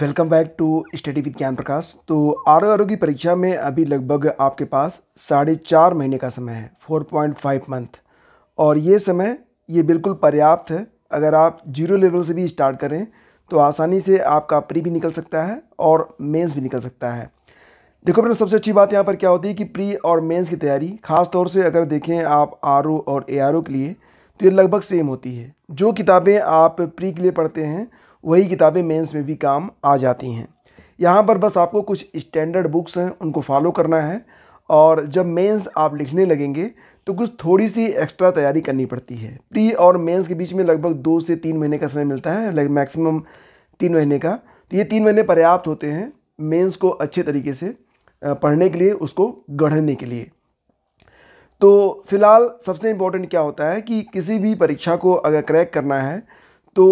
welcome back to study with Gyan Prakash तो are are की परीक्षा में अभी लगभग आपके पास साढ़े चार महीने का समय है फोर पॉइंट फाइव मंथ और ये समय ये बिल्कुल पर्याप्त है अगर आप जीरो लेवल से भी स्टार्ट करें तो आसानी से आपका प्री भी निकल सकता है और मेंस भी निकल सकता है देखो मेरा सबसे अच्छी बात यहाँ पर क्या होती है कि प्री और मेन्स की तैयारी खास तौर से अगर देखें आप आर और ए के लिए तो ये लगभग सेम होती है जो किताबें आप प्री के लिए पढ़ते हैं वही किताबें मेंस में भी काम आ जाती हैं यहाँ पर बस आपको कुछ स्टैंडर्ड बुक्स हैं उनको फॉलो करना है और जब मेंस आप लिखने लगेंगे तो कुछ थोड़ी सी एक्स्ट्रा तैयारी करनी पड़ती है प्री और मेंस के बीच में लगभग दो से तीन महीने का समय मिलता है लाइक मैक्सिमम तीन महीने का तो ये तीन महीने पर्याप्त होते हैं मेंस को अच्छे तरीके से पढ़ने के लिए उसको गढ़ने के लिए तो फिलहाल सबसे इम्पोर्टेंट क्या होता है कि किसी भी परीक्षा को अगर क्रैक करना है तो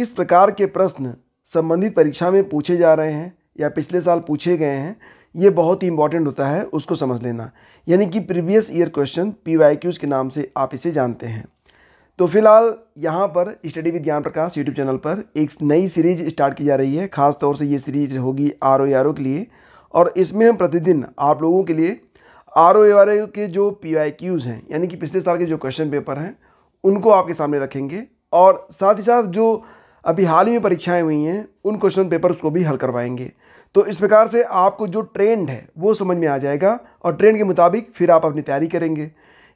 किस प्रकार के प्रश्न संबंधित परीक्षा में पूछे जा रहे हैं या पिछले साल पूछे गए हैं ये बहुत ही इंपॉर्टेंट होता है उसको समझ लेना यानी कि previous year question P Y Qs के नाम से आप इसे जानते हैं तो फिलहाल यहाँ पर study with Gyan Prakash YouTube channel पर एक नई सीरीज स्टार्ट की जा रही है खास तौर से ये सीरीज होगी आर ओ आर ओ के लिए और इसमें हम प्रतिदिन आप लोगों के लिए आर ओ आर ओ के जो पी वाई क्यूज़ हैं यानी कि पिछले साल के जो क्वेश्चन पेपर हैं उनको आपके सामने रखेंगे और साथ ही साथ जो अभी हाल ही में परीक्षाएं हुई हैं उन क्वेश्चन पेपर्स को भी हल करवाएंगे तो इस प्रकार से आपको जो ट्रेंड है वो समझ में आ जाएगा और ट्रेंड के मुताबिक फिर आप अपनी तैयारी करेंगे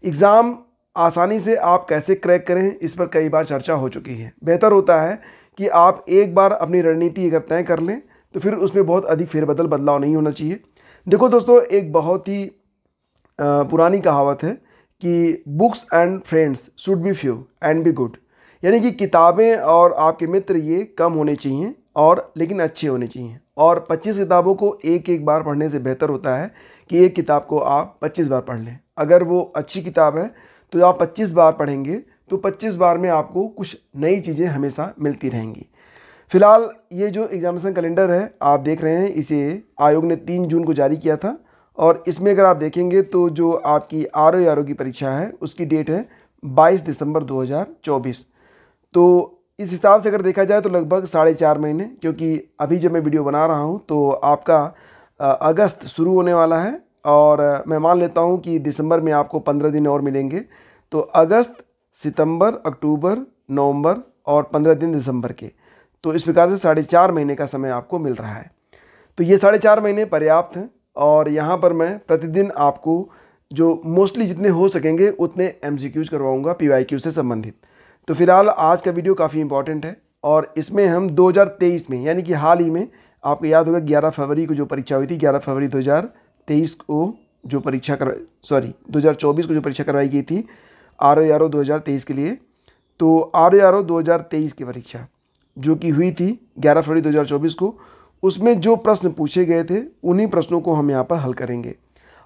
एग्ज़ाम आसानी से आप कैसे क्रैक करें इस पर कई बार चर्चा हो चुकी है बेहतर होता है कि आप एक बार अपनी रणनीति अगर तय कर लें तो फिर उसमें बहुत अधिक फेरबदल बदलाव नहीं होना चाहिए देखो दोस्तों एक बहुत ही पुरानी कहावत है कि books and friends should be few and be good यानी कि किताबें और आपके मित्र ये कम होने चाहिए और लेकिन अच्छे होने चाहिए और 25 किताबों को एक एक बार पढ़ने से बेहतर होता है कि एक किताब को आप 25 बार पढ़ लें अगर वो अच्छी किताब है तो आप 25 बार पढ़ेंगे तो 25 बार में आपको कुछ नई चीज़ें हमेशा मिलती रहेंगी फिलहाल ये जो एग्जामिनेशन कैलेंडर है आप देख रहे हैं इसे आयोग ने तीन जून को जारी किया था और इसमें अगर आप देखेंगे तो जो आपकी आर ओ की परीक्षा है उसकी डेट है 22 दिसंबर 2024 तो इस हिसाब से अगर देखा जाए तो लगभग साढ़े चार महीने क्योंकि अभी जब मैं वीडियो बना रहा हूँ तो आपका अगस्त शुरू होने वाला है और मैं मान लेता हूँ कि दिसंबर में आपको पंद्रह दिन और मिलेंगे तो अगस्त सितंबर अक्टूबर नवंबर और पंद्रह दिन दिसंबर के तो इस प्रकार से साढ़े चार महीने का समय आपको मिल रहा है तो ये साढ़े चार महीने पर्याप्त हैं और यहाँ पर मैं प्रतिदिन आपको जो मोस्टली जितने हो सकेंगे उतने एम करवाऊँगा पी से संबंधित तो फिलहाल आज का वीडियो काफ़ी इंपॉर्टेंट है और इसमें हम 2023 में यानी कि हाल ही में आपको याद होगा 11 फरवरी को जो परीक्षा हुई थी 11 फरवरी 2023 को जो परीक्षा कर सॉरी 2024 को जो परीक्षा करवाई गई थी आर ओ आर ओ के लिए तो आर ओ आर ओ की परीक्षा जो कि हुई थी 11 फरवरी 2024 को उसमें जो प्रश्न पूछे गए थे उन्हीं प्रश्नों को हम यहाँ पर हल करेंगे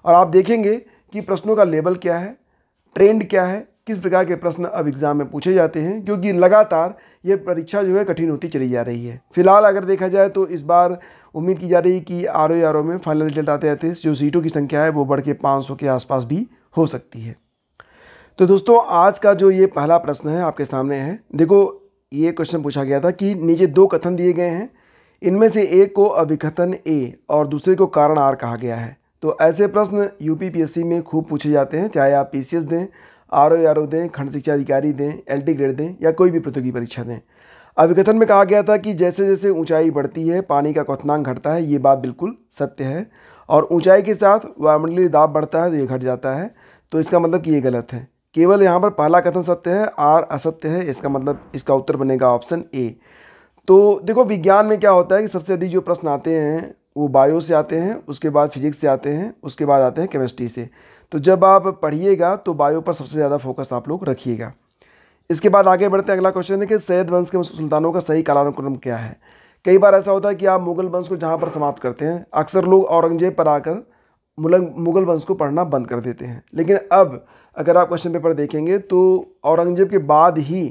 और आप देखेंगे कि प्रश्नों का लेवल क्या है ट्रेंड क्या है किस प्रकार के प्रश्न अब एग्ज़ाम में पूछे जाते हैं क्योंकि लगातार ये परीक्षा जो है कठिन होती चली जा रही है फिलहाल अगर देखा जाए तो इस बार उम्मीद की जा रही है कि आर ओ आर ओ में फाइनल रिजल्ट आते आते जो सीटों की संख्या है वो बढ़ के पाँच सौ के आसपास भी हो सकती है तो दोस्तों आज का जो ये पहला प्रश्न है आपके सामने है देखो ये क्वेश्चन पूछा गया था कि नीचे दो कथन दिए गए हैं इनमें से एक को अभिकथन ए और दूसरे को कारण आर कहा गया है तो ऐसे प्रश्न यूपीपीएससी में खूब पूछे जाते हैं चाहे आप पीसीएस दें आर ओ आर ओ दें खंड शिक्षा अधिकारी दें एल टी ग्रेड दें या कोई भी प्रतियोगी परीक्षा दें अभिकथन में कहा गया था कि जैसे जैसे ऊंचाई बढ़ती है पानी का कथनांग घटता है ये बात बिल्कुल सत्य है और ऊंचाई के साथ वायुमंडलीय दाब बढ़ता है तो ये घट जाता है तो इसका मतलब कि ये गलत है केवल यहाँ पर पहला कथन सत्य है आर असत्य है इसका मतलब इसका उत्तर बनेगा ऑप्शन ए तो देखो विज्ञान में क्या होता है कि सबसे अधिक जो प्रश्न आते हैं वो बायो से आते हैं उसके बाद फिजिक्स से आते हैं उसके बाद आते हैं केमिस्ट्री से तो जब आप पढ़िएगा तो बायो पर सबसे ज़्यादा फोकस आप लोग रखिएगा इसके बाद आगे बढ़ते हैं अगला क्वेश्चन है कि सैयद वंश के सुल्तानों का सही कालानुक्रम क्या है कई बार ऐसा होता है कि आप मुगल वंश को जहाँ पर समाप्त करते हैं अक्सर लोग औरंगजेब पर आकर मुगल वंश को पढ़ना बंद कर देते हैं लेकिन अब अगर आप क्वेश्चन पेपर देखेंगे तो औरंगजेब के बाद ही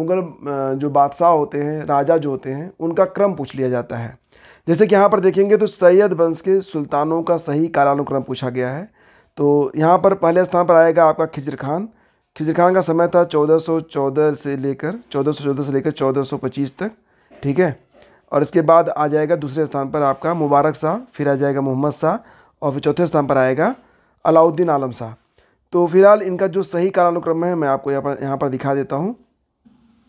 मुगल जो बादशाह होते हैं राजा जो होते हैं उनका क्रम पूछ लिया जाता है जैसे कि यहाँ पर देखेंगे तो सैयद वंश के सुल्तानों का सही कालानुक्रम पूछा गया है तो यहाँ पर पहले स्थान पर आएगा आपका खिजर खान खिजर खान का समय था 1414 से लेकर 1414 से लेकर 1425 तक ठीक है और इसके बाद आ जाएगा दूसरे स्थान पर आपका मुबारक शाह फिर आ जाएगा मोहम्मद शाह और फिर चौथे स्थान पर आएगा अलाउद्दीन आलम शाह तो फिलहाल इनका जो सही कालानुक्रम है मैं आपको यहाँ पर यहाँ पर दिखा देता हूँ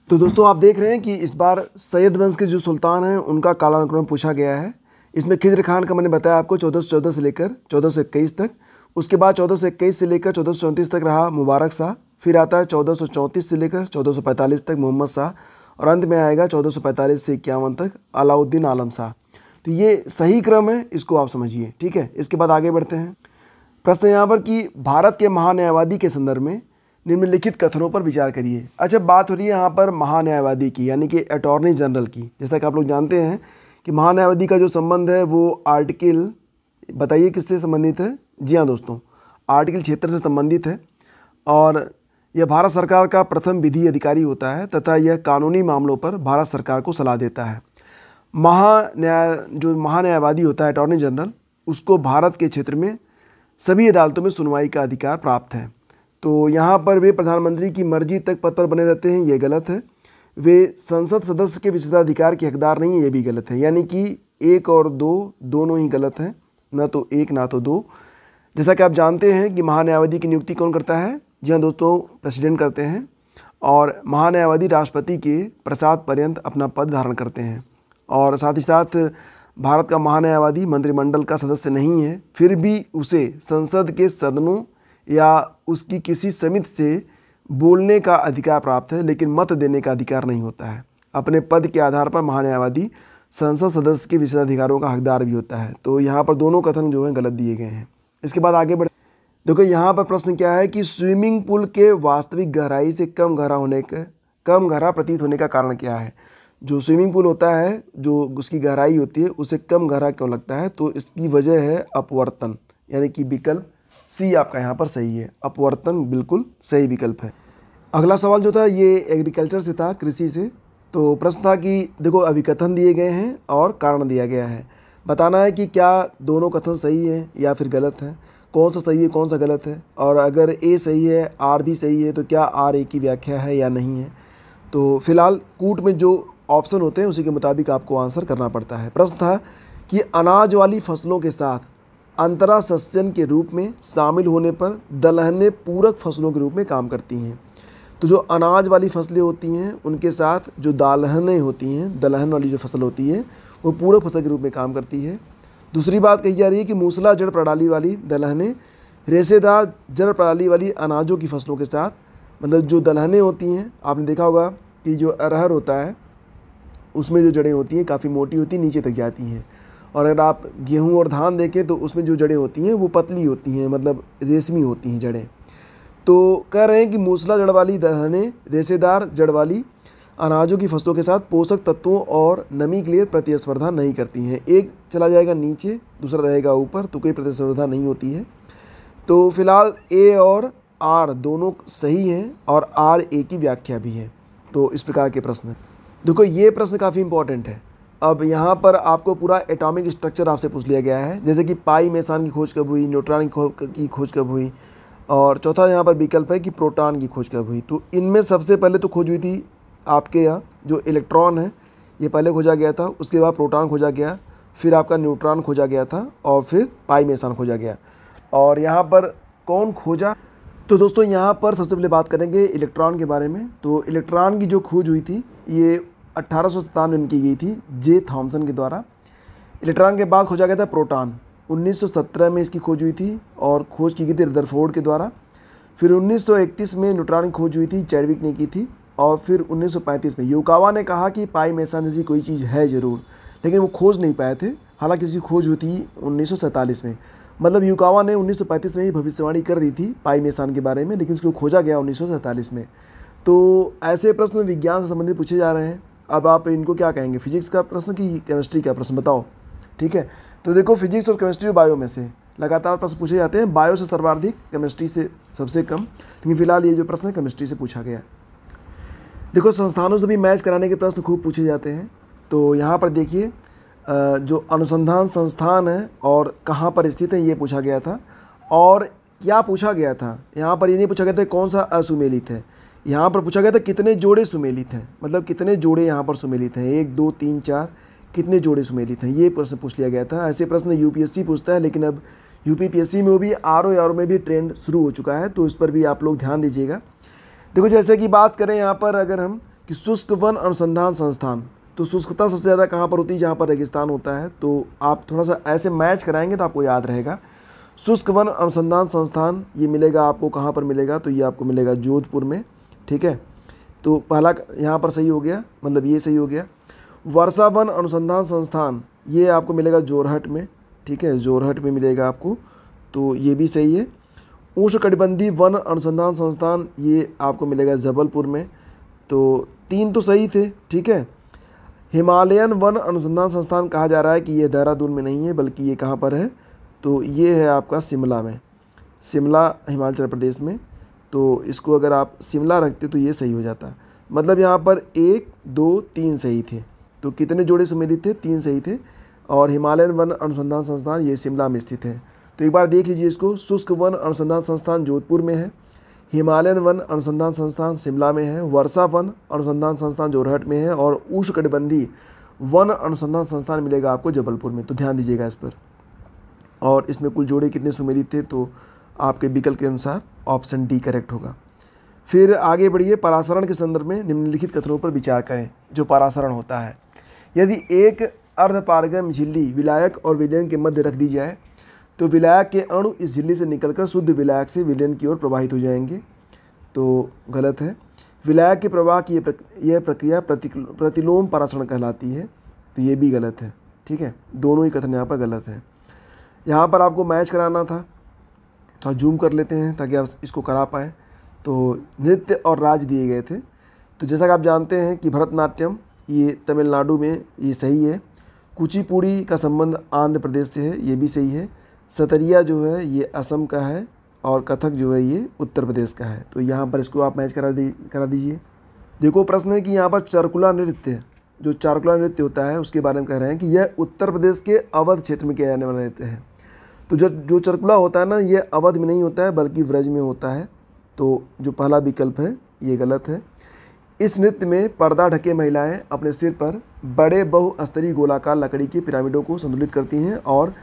तो दोस्तों आप देख रहे हैं कि इस बार सैयद वंश के जो सुल्तान हैं उनका कालानुक्रम पूछा गया है इसमें खिजर खान का मैंने बताया आपको चौदह से लेकर चौदह तक उसके बाद चौदह सौ इक्कीस से लेकर चौदह सौ चौंतीस तक रहा मुबारक शाह फिर आता है चौदह सौ चौंतीस से लेकर चौदह सौ पैंतालीस तक मोहम्मद शाह और अंत में आएगा चौदह सौ पैंतालीस से इक्यावन तक अलाउद्दीन आलम शाह तो ये सही क्रम है इसको आप समझिए ठीक है इसके बाद आगे बढ़ते हैं प्रश्न यहाँ पर कि भारत के महान्यायवादी के संदर्भ में निम्नलिखित कथनों पर विचार करिए अच्छा बात हो रही है यहाँ पर महान्यायवादी की यानी कि अटॉर्नी जनरल की जैसा कि आप लोग जानते हैं कि महान्यायवादी का जो संबंध है वो आर्टिकल बताइए किससे संबंधित है जी हाँ दोस्तों आर्टिकल क्षेत्र से संबंधित है और यह भारत सरकार का प्रथम विधि अधिकारी होता है तथा यह कानूनी मामलों पर भारत सरकार को सलाह देता है महान्याय जो महान्यायवादी होता है अटॉर्नी जनरल उसको भारत के क्षेत्र में सभी अदालतों में सुनवाई का अधिकार प्राप्त है तो यहाँ पर वे प्रधानमंत्री की मर्जी तक पद पर बने रहते हैं ये गलत है वे संसद सदस्य के विशेषाधिकार के हकदार नहीं है ये भी गलत है यानी कि एक और दो दोनों ही गलत हैं ना तो एक ना तो दो जैसा कि आप जानते हैं कि महान्यायवादी की नियुक्ति कौन करता है जी हाँ दोस्तों प्रेसिडेंट करते हैं और महान्यायवादी राष्ट्रपति के प्रसाद पर्यंत अपना पद धारण करते हैं और साथ ही साथ भारत का महान्यायवादी मंत्रिमंडल का सदस्य नहीं है फिर भी उसे संसद के सदनों या उसकी किसी समिति से बोलने का अधिकार प्राप्त है लेकिन मत देने का अधिकार नहीं होता है अपने पद के आधार पर महान्यायवादी संसद सदस्य के विशेषाधिकारों का हकदार भी होता है तो यहाँ पर दोनों कथन जो हैं गलत दिए गए हैं इसके बाद आगे बढ़ देखो यहाँ पर प्रश्न क्या है कि स्विमिंग पूल के वास्तविक गहराई से कम गहरा होने के कम गहरा प्रतीत होने का कारण क्या है जो स्विमिंग पूल होता है जो उसकी गहराई होती है उसे कम गहरा क्यों लगता है तो इसकी वजह है अपवर्तन यानी कि विकल्प सी आपका यहाँ पर सही है अपवर्तन बिल्कुल सही विकल्प है अगला सवाल जो था ये एग्रीकल्चर से था कृषि से तो प्रश्न था कि देखो अभिकथन दिए गए हैं और कारण दिया गया है बताना है कि क्या दोनों कथन सही है या फिर गलत है कौन सा सही है कौन सा गलत है और अगर ए सही है आर भी सही है तो क्या आर ए की व्याख्या है या नहीं है तो फिलहाल कूट में जो ऑप्शन होते हैं उसी के मुताबिक आपको आंसर करना पड़ता है प्रश्न था कि अनाज वाली फसलों के साथ अंतरा सस्यन के रूप में शामिल होने पर दलहने पूरक फसलों के रूप में काम करती हैं तो जो अनाज वाली फसलें होती हैं उनके साथ जो दालहने होती हैं दलहन वाली जो फसल होती है वो पूरक फसल के रूप में काम करती है दूसरी बात कही जा रही है कि मूसला जड़ प्रणाली वाली दलहने रेसेदार जड़ प्रणाली वाली अनाजों की फसलों के साथ मतलब जो दलहने होती हैं आपने देखा होगा कि जो अरहर होता है उसमें जो जड़ें होती हैं काफ़ी मोटी होती हैं नीचे तक जाती हैं और अगर आप गेहूँ और धान देखें तो उसमें जो जड़ें होती हैं वो पतली होती हैं मतलब रेशमी होती हैं जड़ें तो कह रहे हैं कि मूसला जड़ वाली दलहने रेसेदार जड़ वाली अनाजों की फसलों के साथ पोषक तत्वों और नमी के लिए प्रतिस्पर्धा नहीं करती हैं एक चला जाएगा नीचे दूसरा रहेगा ऊपर तो कोई प्रतिस्पर्धा नहीं होती है तो फिलहाल ए और आर दोनों सही हैं और आर ए की व्याख्या भी है तो इस प्रकार के प्रश्न देखो ये प्रश्न काफ़ी इंपॉर्टेंट है अब यहाँ पर आपको पूरा एटॉमिक स्ट्रक्चर आपसे पूछ लिया गया है जैसे कि पाई मेसान की खोज कब हुई न्यूट्रॉन की खोज कब हुई और चौथा यहाँ पर विकल्प है कि प्रोटॉन की खोज कब हुई तो इनमें सबसे पहले तो खोज हुई थी आपके यहाँ जो इलेक्ट्रॉन है ये पहले खोजा गया था उसके बाद प्रोटॉन खोजा गया फिर आपका न्यूट्रॉन खोजा गया था और फिर पाईमेसान खोजा गया और यहाँ पर कौन खोजा तो दोस्तों यहाँ पर सबसे पहले बात करेंगे इलेक्ट्रॉन के बारे में तो इलेक्ट्रॉन की जो खोज हुई थी ये अट्ठारह में की गई थी जे थॉमसन के द्वारा इलेक्ट्रॉन के बाद खोजा गया था प्रोटॉन 1917 में इसकी खोज हुई थी और खोज की गई थी रदरफोर्ड के द्वारा फिर 1931 में न्यूट्रॉन की खोज हुई थी चैडविक ने की थी और फिर 1935 में योकावा ने कहा कि पाई मेसान जैसी कोई चीज़ है ज़रूर लेकिन वो खोज नहीं पाए थे हालांकि इसकी खोज हुई थी उन्नीस में मतलब युकावा ने उन्नीस में ही भविष्यवाणी कर दी थी पाई मेसान के बारे में लेकिन उसको खोजा गया उन्नीस में तो ऐसे प्रश्न विज्ञान से संबंधित पूछे जा रहे हैं अब आप इनको क्या कहेंगे फिजिक्स का प्रश्न कि केमिस्ट्री का प्रश्न बताओ ठीक है तो देखो फिजिक्स और केमिस्ट्री और बायो में से लगातार प्रश्न पूछे जाते हैं बायो से सर्वाधिक केमिस्ट्री से सबसे कम लेकिन फिलहाल ये जो प्रश्न है केमिस्ट्री से पूछा गया देखो संस्थानों से भी मैच कराने के प्रश्न खूब पूछे जाते हैं तो यहाँ पर देखिए जो अनुसंधान संस्थान है और कहाँ पर स्थित है ये पूछा गया था और क्या पूछा गया था यहाँ पर ये नहीं पूछा गया था कौन सा असुमेलित है यहाँ पर पूछा गया था कितने जोड़े सुमेलित हैं मतलब कितने जोड़े यहाँ पर सुमेलित हैं एक दो तीन चार कितने जोड़े सुमेलित हैं ये प्रश्न पूछ लिया गया था ऐसे प्रश्न यूपीएससी पूछता है लेकिन अब यूपीपीएससी में भी आर ओ में भी ट्रेंड शुरू हो चुका है तो इस पर भी आप लोग ध्यान दीजिएगा देखो जैसे कि बात करें यहाँ पर अगर हम कि शुष्क वन अनुसंधान संस्थान तो शुष्कता सबसे ज़्यादा कहाँ पर होती है जहाँ पर रेगिस्तान होता है तो आप थोड़ा सा ऐसे मैच कराएंगे तो आपको याद रहेगा शुष्क वन अनुसंधान संस्थान ये मिलेगा आपको कहाँ पर मिलेगा तो ये आपको मिलेगा जोधपुर में ठीक है तो पहला यहाँ पर सही हो गया मतलब ये सही हो गया वर्षा वन अनुसंधान संस्थान ये आपको मिलेगा जोरहट में ठीक है जोरहट में मिलेगा आपको तो ये भी सही है उष्णकटिबंधीय वन अनुसंधान संस्थान ये आपको मिलेगा जबलपुर में तो तीन तो सही थे ठीक है हिमालयन वन अनुसंधान संस्थान कहा जा रहा है कि ये देहरादून में नहीं है बल्कि ये कहाँ पर है तो ये है आपका शिमला में शिमला हिमाचल प्रदेश में तो इसको अगर आप शिमला रखते तो ये सही हो जाता मतलब यहाँ पर एक दो तीन सही थे तो कितने जोड़े सुमेलित थे तीन सही थे और हिमालयन वन अनुसंधान संस्थान ये शिमला में स्थित है तो एक बार देख लीजिए इसको शुष्क वन अनुसंधान संस्थान जोधपुर में है हिमालयन वन अनुसंधान संस्थान शिमला में है वर्षा वन अनुसंधान संस्थान जोरहट में है और उष्णकटिबंधी वन अनुसंधान संस्थान मिलेगा आपको जबलपुर में तो ध्यान दीजिएगा इस पर और इसमें कुल जोड़े कितने सुमेलित थे तो आपके विकल्प के अनुसार ऑप्शन डी करेक्ट होगा फिर आगे बढ़िए परासरण के संदर्भ में निम्नलिखित कथनों पर विचार करें जो परासरण होता है यदि एक अर्धपारगम झिल्ली विलायक और विलयन के मध्य रख दी जाए तो विलायक के अणु इस झिल्ली से निकलकर शुद्ध विलायक से विलयन की ओर प्रवाहित हो जाएंगे तो गलत है विलायक के प्रवाह की यह प्रक्रिया प्रतिलोम परासरण कहलाती है तो ये भी गलत है ठीक है दोनों ही कथन यहाँ पर गलत है यहाँ पर आपको मैच कराना था थोड़ा तो जूम कर लेते हैं ताकि आप इसको करा पाएँ तो नृत्य और राज दिए गए थे तो जैसा कि आप जानते हैं कि भरतनाट्यम ये तमिलनाडु में ये सही है कुचिपुड़ी का संबंध आंध्र प्रदेश से है ये भी सही है सतरिया जो है ये असम का है और कथक जो है ये उत्तर प्रदेश का है तो यहाँ पर इसको आप मैच करा दी करा दीजिए देखो प्रश्न है कि यहाँ पर चारकुला नृत्य जो चारकुला नृत्य होता है उसके बारे में कह रहे हैं कि यह उत्तर प्रदेश के अवध क्षेत्र में किया जाने वाला नृत्य है तो जो जो चरकुला होता है ना ये अवध में नहीं होता है बल्कि व्रज में होता है तो जो पहला विकल्प है ये गलत है इस नृत्य में पर्दा ढके महिलाएं अपने सिर पर बड़े बहुस्तरीय गोलाकार लकड़ी के पिरामिडों को संतुलित करती हैं और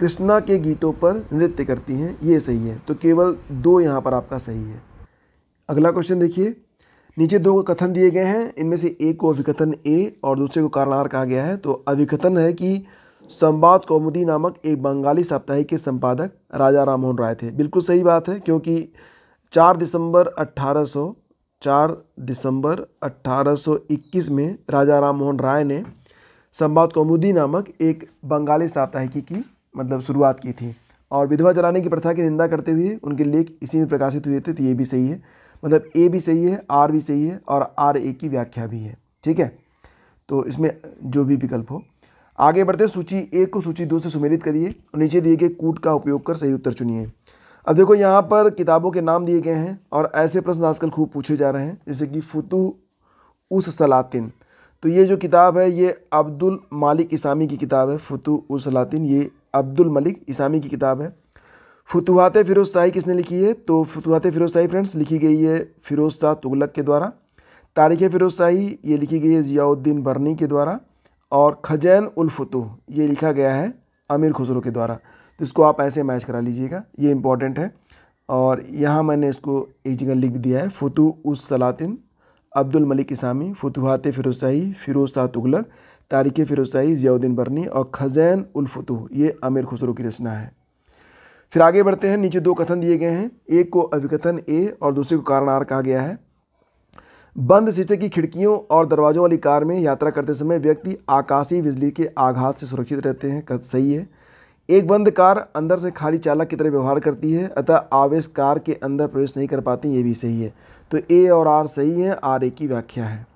कृष्णा के गीतों पर नृत्य करती हैं ये सही है तो केवल दो यहाँ पर आपका सही है अगला क्वेश्चन देखिए नीचे दो कथन दिए गए हैं इनमें से एक को अभिकथन ए और दूसरे को कारणार कहा गया है तो अभिकथन है कि संवाद कौमुदी नामक एक बंगाली साप्ताहिक के संपादक राजा राम मोहन राय थे बिल्कुल सही बात है क्योंकि चार दिसंबर 1800 चार दिसंबर 1821 में राजा राम मोहन राय ने संवाद कौमुदी नामक एक बंगाली साप्ताहिकी की मतलब शुरुआत की थी और विधवा जलाने की प्रथा की निंदा करते हुए उनके लेख इसी में प्रकाशित हुए थे तो ये भी सही है मतलब ए भी सही है आर भी सही है और आर ए की व्याख्या भी है ठीक है तो इसमें जो भी विकल्प हो आगे बढ़ते सूची एक को सूची दो से सुमेलित करिए और नीचे दिए गए कूट का उपयोग कर सही उत्तर चुनिए अब देखो यहाँ पर किताबों के नाम दिए गए हैं और ऐसे प्रश्न आजकल खूब पूछे जा रहे हैं जैसे कि फुतू उस सलातिन तो ये जो किताब है ये अब्दुल मालिक इसामी की किताब है फुतू उस सलातिन ये अब्दुल मलिक इसामी की किताब है फतूहत फ़िरोज़ शाही किसने लिखी है तो फतूहत फ़िरोज़ शाही फ्रेंड्स लिखी गई है फ़िरोज़ शाह तुगलक के द्वारा तारीख़ फ़िरोज़ शाही ये लिखी गई है ज़ियाउद्दीन बर्नी के द्वारा और खजैन उलफतूह ये लिखा गया है आमिर खुसरो के द्वारा तो इसको आप ऐसे मैच करा लीजिएगा ये इंपॉर्टेंट है और यहाँ मैंने इसको एक जगह लिख दिया है फ़तु उस सलातिन अब्दुल मलिक इसामी फतूहत फ़िरोसाई फ़िरोज़ शाह तुगलक तारिक फ़िरोसाई ज़ियाउद्दीन बरनी और खजैन उलफतूह ये आमिर खुसरो की रचना है फिर आगे बढ़ते हैं नीचे दो कथन दिए गए हैं एक को अभिकथन ए और दूसरे को कारण आर कहा गया है बंद शीशे की खिड़कियों और दरवाज़ों वाली कार में यात्रा करते समय व्यक्ति आकाशीय बिजली के आघात से सुरक्षित रहते हैं सही है एक बंद कार अंदर से खाली चालक की तरह व्यवहार करती है अतः आवेश कार के अंदर प्रवेश नहीं कर पाती ये भी सही है तो ए और आर सही है आर ए की व्याख्या है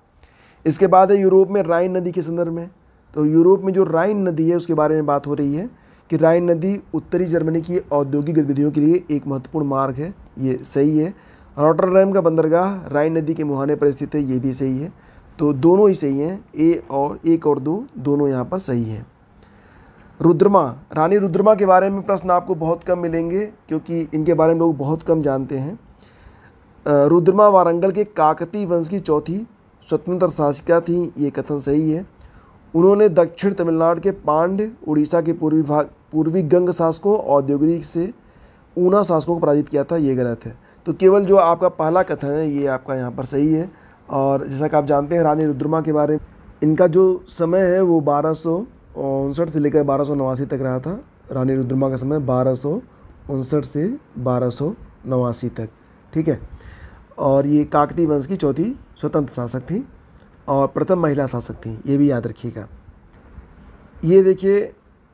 इसके बाद है यूरोप में राइन नदी के संदर्भ में तो यूरोप में जो राइन नदी है उसके बारे में बात हो रही है कि राइन नदी उत्तरी जर्मनी की औद्योगिक गतिविधियों के लिए एक महत्वपूर्ण मार्ग है ये सही है रॉटरडैम का बंदरगाह राइन नदी के मुहाने पर स्थित है ये भी सही है तो दोनों ही सही हैं ए और एक और दो दोनों यहाँ पर सही हैं रुद्रमा रानी रुद्रमा के बारे में प्रश्न आपको बहुत कम मिलेंगे क्योंकि इनके बारे में लोग बहुत कम जानते हैं रुद्रमा वारंगल के काकती वंश की चौथी स्वतंत्र शासिका थी ये कथन सही है उन्होंने दक्षिण तमिलनाडु के पांड उड़ीसा के पूर्वी भाग पूर्वी गंग शासकों औद्योगिक से ऊना शासकों को पराजित किया था ये गलत है तो केवल जो आपका पहला कथन है ये आपका यहाँ पर सही है और जैसा कि आप जानते हैं रानी रुद्रमा के बारे में इनका जो समय है वो बारह उनसठ से लेकर बारह सौ नवासी तक रहा था रानी रुद्रमा का समय बारह सौ उनसठ से बारह सौ नवासी तक ठीक है और ये काकती वंश की चौथी स्वतंत्र शासक थी और प्रथम महिला शासक थी ये भी याद रखिएगा ये देखिए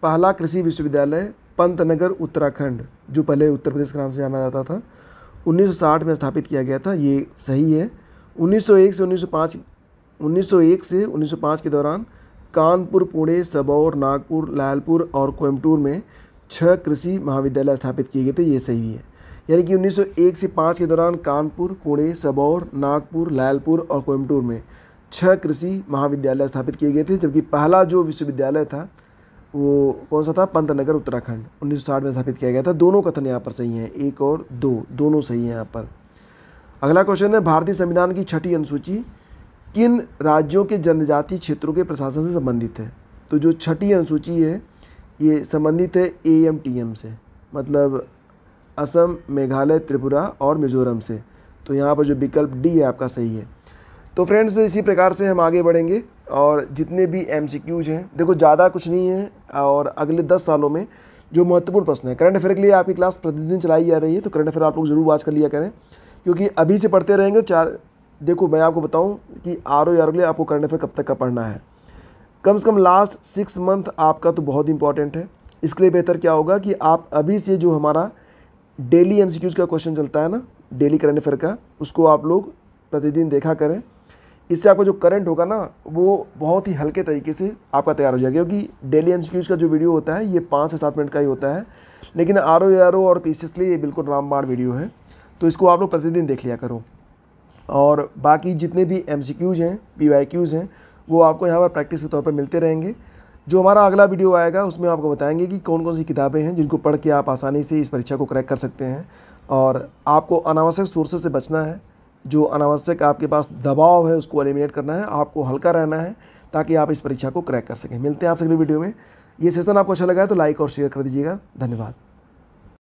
पहला कृषि विश्वविद्यालय पंतनगर उत्तराखंड जो पहले उत्तर प्रदेश के नाम से जाना जाता था 1960 में स्थापित किया गया था ये सही है 1901 से 1905 1901 से 1905 के दौरान कानपुर पुणे सबौर नागपुर लालपुर और कोयमटूर में छः कृषि महाविद्यालय स्थापित किए गए थे ये सही है यानी कि 1901 से 5 के दौरान कानपुर पुणे सबौर नागपुर लालपुर और कोयमटूर में छः कृषि महाविद्यालय स्थापित किए गए थे जबकि पहला जो विश्वविद्यालय था वो कौन सा था पंतनगर उत्तराखंड 1960 में स्थापित किया गया था दोनों कथन यहाँ पर सही हैं एक और दो दोनों सही हैं यहाँ पर अगला क्वेश्चन है भारतीय संविधान की छठी अनुसूची किन राज्यों के जनजातीय क्षेत्रों के प्रशासन से संबंधित है तो जो छठी अनुसूची है ये संबंधित है ए एम टी एम से मतलब असम मेघालय त्रिपुरा और मिजोरम से तो यहाँ पर जो विकल्प डी है आपका सही है तो फ्रेंड्स इसी प्रकार से हम आगे बढ़ेंगे और जितने भी एम सी क्यूज हैं देखो ज़्यादा कुछ नहीं है और अगले दस सालों में जो महत्वपूर्ण प्रश्न है करंट अफेयर के लिए आपकी क्लास प्रतिदिन चलाई जा रही है तो करंट अफेयर आप लोग जरूर वाच कर लिया करें क्योंकि अभी से पढ़ते रहेंगे चार देखो मैं आपको बताऊं कि आर ओ आर e आपको करंट अफेयर कब तक का पढ़ना है कम से कम लास्ट सिक्स मंथ आपका तो बहुत इंपॉर्टेंट है इसके लिए बेहतर क्या होगा कि आप अभी से जो हमारा डेली एम का क्वेश्चन चलता है ना डेली करंट अफेयर का उसको आप लोग प्रतिदिन देखा करें इससे आपका जो करंट होगा ना वो बहुत ही हल्के तरीके से आपका तैयार हो जाएगा क्योंकि डेली एम का जो वीडियो होता है ये पाँच से सात मिनट का ही होता है लेकिन आर ओ e और तीसरे लिए ये बिल्कुल रामबाड़ वीडियो है तो इसको आप लोग प्रतिदिन देख लिया करो और बाकी जितने भी एम हैं पी हैं वो आपको यहाँ पर प्रैक्टिस के तौर पर मिलते रहेंगे जो हमारा अगला वीडियो आएगा उसमें आपको बताएंगे कि कौन कौन सी किताबें हैं जिनको पढ़ के आप आसानी से इस परीक्षा को क्रैक कर सकते हैं और आपको अनावश्यक सोर्सेज से बचना है जो अनावश्यक आपके पास दबाव है उसको एलिमिनेट करना है आपको हल्का रहना है ताकि आप इस परीक्षा को क्रैक कर सकें मिलते हैं आपसे अगले वीडियो में ये सेशन आपको अच्छा लगा है तो लाइक और शेयर कर दीजिएगा धन्यवाद